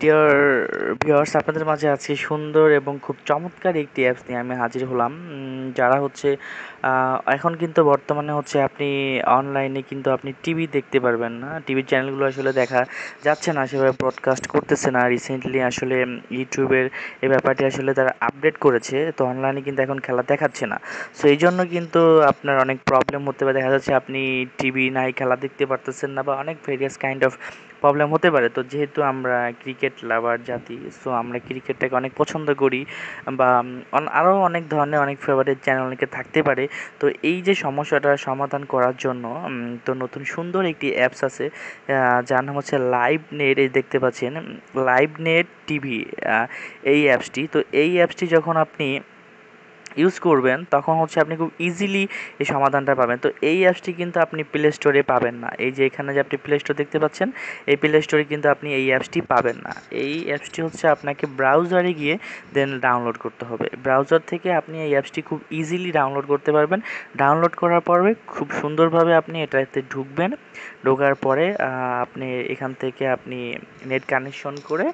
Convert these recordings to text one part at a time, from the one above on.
dear viewers আপনাদের মাঝে আজকে সুন্দর এবং খুব চমৎকার একটি অ্যাপস নিয়ে আমি হাজির হলাম যারা হচ্ছে এখন কিন্তু বর্তমানে হচ্ছে আপনি অনলাইনে কিন্তু আপনি টিভি দেখতে পারবেন না টিভির চ্যানেলগুলো আসলে দেখা যাচ্ছে না সেভাবে ব্রডকাস্ট করতেছে না রিসেন্টলি আসলে ইউটিউবের এই ব্যাপারটি আসলে তারা আপডেট করেছে তো অনলাইনে কিন্তু এখন খেলা দেখাচ্ছে না সো এই জন্য কিন্তু আপনার অনেক প্রবলেম হতে পারে দেখা যাচ্ছে আপনি টিভি নাই খেলা দেখতে পারতেছেন না বা অনেক ভেরিয়াস কাইন্ড অফ প্রবলেম হতে পারে তো যেহেতু আমরা ক্রিকেট লাভার জাতি সো আমরা ক্রিকেটটাকে অনেক পছন্দ করি বা আরও অনেক ধরনের অনেক ফেভারিট চ্যানেল অনেকে থাকতে পারে তো এই যে সমস্যাটা সমাধান করার জন্য তো নতুন সুন্দর একটি অ্যাপস আছে যার নাম হচ্ছে লাইভ নেট এই দেখতে পাচ্ছেন লাইভ নেট টিভি এই অ্যাপসটি তো এই অ্যাপসটি যখন আপনি ইউজ করবেন তখন হচ্ছে আপনি খুব ইজিলি এই সমাধানটা পাবেন তো এই অ্যাপসটি কিন্তু আপনি প্লে স্টোরে পাবেন না এই যে এখানে যে আপনি প্লে স্টোর দেখতে পাচ্ছেন এই প্লে স্টোরে কিন্তু আপনি এই অ্যাপসটি পাবেন না এই অ্যাপসটি হচ্ছে আপনাকে ব্রাউজারে গিয়ে দেন ডাউনলোড করতে হবে ব্রাউজার থেকে আপনি এই অ্যাপসটি খুব ইজিলি ডাউনলোড করতে পারবেন ডাউনলোড করার পরে খুব সুন্দরভাবে আপনি এটাতে ঢুকবেন ঢোকার পরে আপনি এখান থেকে আপনি নেট কানেকশন করে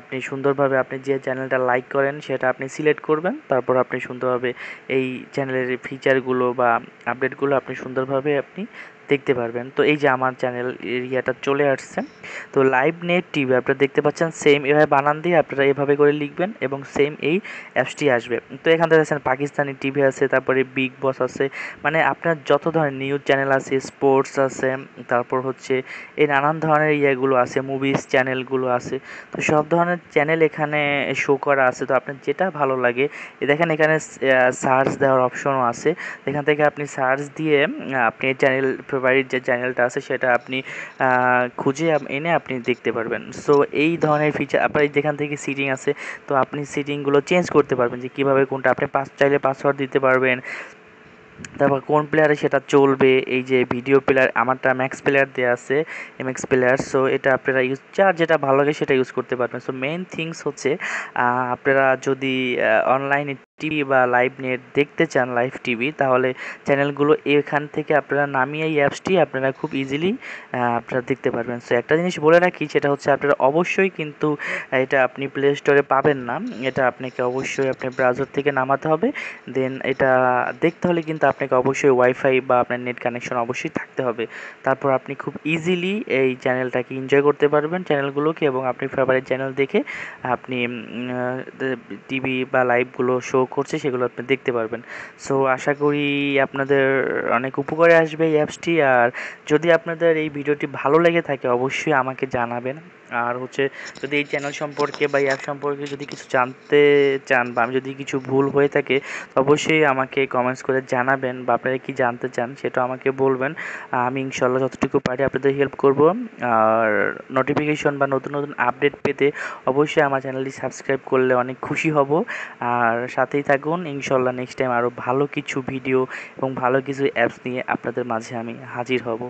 আপনি সুন্দরভাবে আপনি যে চ্যানেলটা লাইক করেন সেটা আপনি সিলেক্ট করবেন তারপর আপনি আপনি সুন্দরভাবে এই চ্যানেলের ফিচারগুলো বা আপডেটগুলো আপনি সুন্দরভাবে আপনি দেখতে পারবেন তো এই যে আমার চ্যানেল এরিয়াটা চলে আসছে তো লাইভ নেট টিভি আপনারা দেখতে পাচ্ছেন সেম এভাবে বানান দিয়ে আপনারা এভাবে করে লিখবেন এবং সেম এই অ্যাপসটি আসবে তো এখান থেকে আছেন পাকিস্তানি টিভি আছে তারপরে বিগ বস আছে মানে আপনার যত ধরনের নিউজ চ্যানেল আছে স্পোর্টস আছে তারপর হচ্ছে এই নানান ধরনের ইয়েগুলো আছে মুভিস চ্যানেলগুলো আছে তো সব ধরনের চ্যানেল এখানে শো করা আছে তো আপনার যেটা ভালো লাগে দেখেন এখানে সার্চ দেওয়ার অপশনও আছে এখান থেকে আপনি সার্চ দিয়ে আপনি চ্যানেল বাড়ির যে চ্যানেলটা আছে সেটা আপনি খুঁজে এনে আপনি দেখতে পারবেন সো এই ধরনের ফিচার আপনার যেখান থেকে সিটিং আছে তো আপনি সিটিংগুলো চেঞ্জ করতে পারবেন যে কীভাবে কোনটা আপনি পাস চাইলে পাসওয়ার্ড দিতে পারবেন তারপর কোন প্লেয়ারে সেটা চলবে এই যে ভিডিও প্লেয়ার আমারটা ম্যাক্স প্লেয়ার দেওয়া আছে এমএক্স প্লেয়ার সো এটা আপনারা ইউজ যার যেটা ভালো লাগে সেটা ইউজ করতে পারবেন সো মেন থিংস হচ্ছে আপনারা যদি অনলাইনে টিভি বা লাইভ নেট দেখতে চান লাইভ টিভি তাহলে চ্যানেলগুলো এখান থেকে আপনারা নামিয়ে এই অ্যাপসটি আপনারা খুব ইজিলি আপনারা দেখতে পারবেন সো একটা জিনিস বলে রাখি সেটা হচ্ছে আপনারা অবশ্যই কিন্তু এটা আপনি প্লে স্টোরে পাবেন না এটা আপনাকে অবশ্যই আপনি ব্রাউজার থেকে নামাতে হবে দেন এটা দেখতে হলে কিন্তু আপনাকে অবশ্যই ওয়াইফাই বা আপনার নেট কানেকশন অবশ্যই থাকতে হবে তারপর আপনি খুব ইজিলি এই চ্যানেলটাকে এনজয় করতে পারবেন চ্যানেলগুলোকে এবং আপনি ফেভারিট চ্যানেল দেখে আপনি টিভি বা লাইভগুলো শো করছি সেগুলো আপনি দেখতে পারবেন সো আশা করি আপনাদের অনেক উপকারে আসবে এই অ্যাপসটি আর যদি আপনাদের এই ভিডিওটি ভালো লেগে থাকে অবশ্যই আমাকে জানাবেন আর হচ্ছে যদি এই চ্যানেল সম্পর্কে বা অ্যাপ সম্পর্কে যদি কিছু জানতে চান বা আমি যদি কিছু ভুল হয়ে থাকে অবশ্যই আমাকে কমেন্টস করে জানাবেন বা আপনারা কী জানতে চান সেটা আমাকে বলবেন আমি ইনশাল্লাহ যতটুকু পারি আপনাদের হেল্প করব আর নোটিফিকেশন বা নতুন নতুন আপডেট পেতে অবশ্যই আমার চ্যানেলটি সাবস্ক্রাইব করলে অনেক খুশি হব আর সাথেই থাকুন ইনশাল্লাহ নেক্সট টাইম আরও ভালো কিছু ভিডিও এবং ভালো কিছু অ্যাপস নিয়ে আপনাদের মাঝে আমি হাজির হব